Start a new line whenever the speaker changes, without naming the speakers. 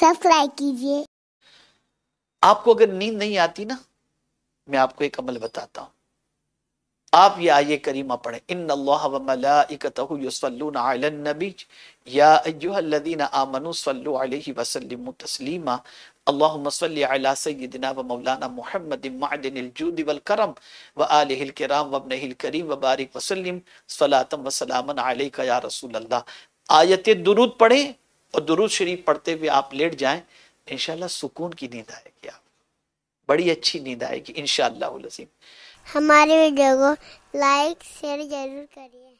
subscribe कीजिए
आपको अगर नींद नहीं आती ना मैं आपको एक अमल बताता हूँ आप ये आइए करीमा पढ़े इन वसल्लम तस्लीमा اللهم صل على سيدنا ومولانا محمد معدن الجود والكرم وآله الكرام وابنه الكريم وبارك وسلم صلاة وسلاما عليك يا رسول الله आयत दुरूद पढ़ें और दुरुद शरीफ पढ़ते हुए आप लेट जाए इन सुकून की नींद आएगी आप बड़ी अच्छी नींद आएगी इनशाला
हमारे वीडियो को लाइक शेयर जरूर करिए